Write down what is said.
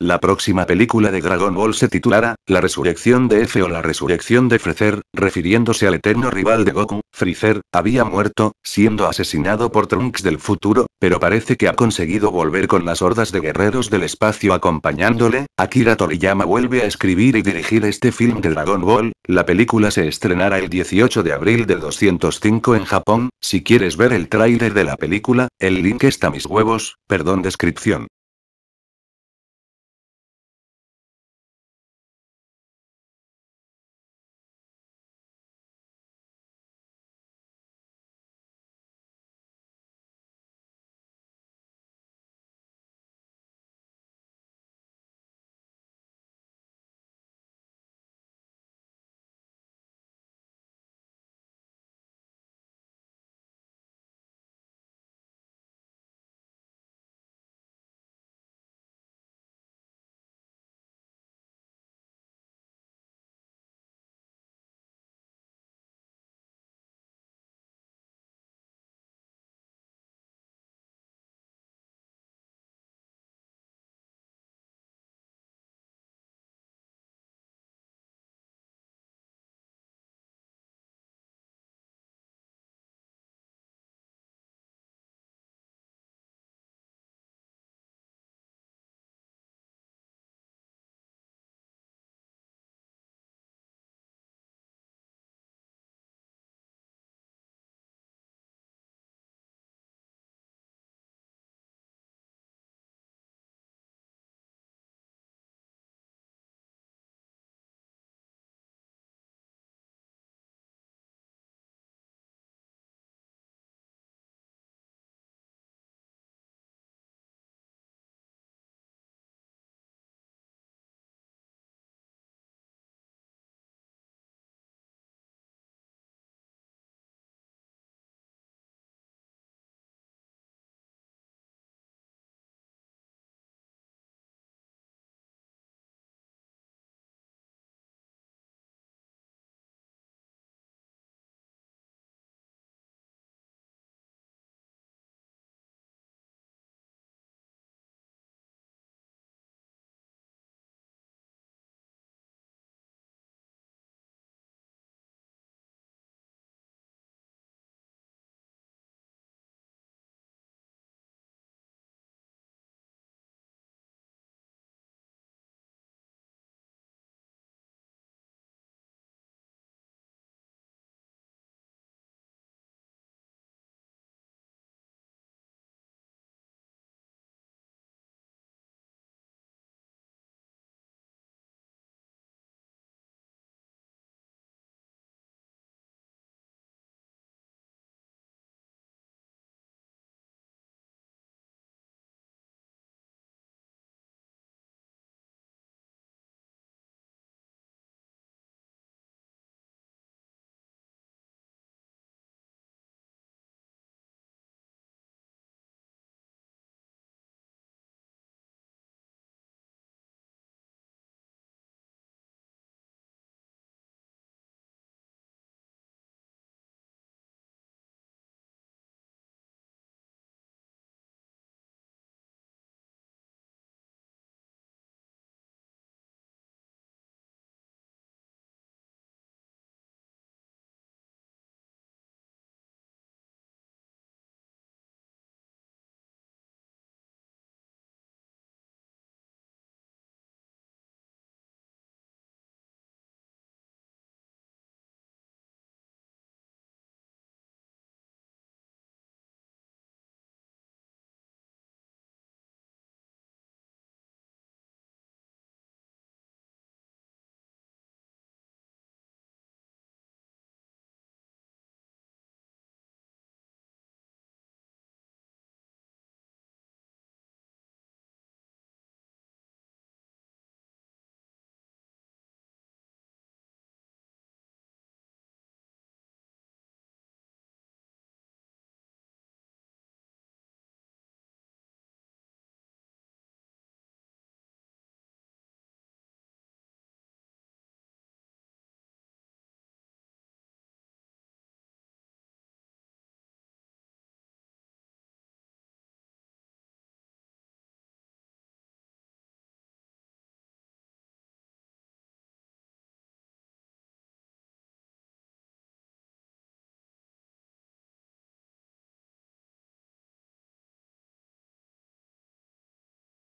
La próxima película de Dragon Ball se titulará La resurrección de F o la resurrección de Freezer, refiriéndose al eterno rival de Goku. Freezer había muerto, siendo asesinado por Trunks del futuro, pero parece que ha conseguido volver con las hordas de guerreros del espacio acompañándole. Akira Toriyama vuelve a escribir y dirigir este film de Dragon Ball. La película se estrenará el 18 de abril de 205 en Japón. Si quieres ver el tráiler de la película, el link está mis huevos, perdón descripción.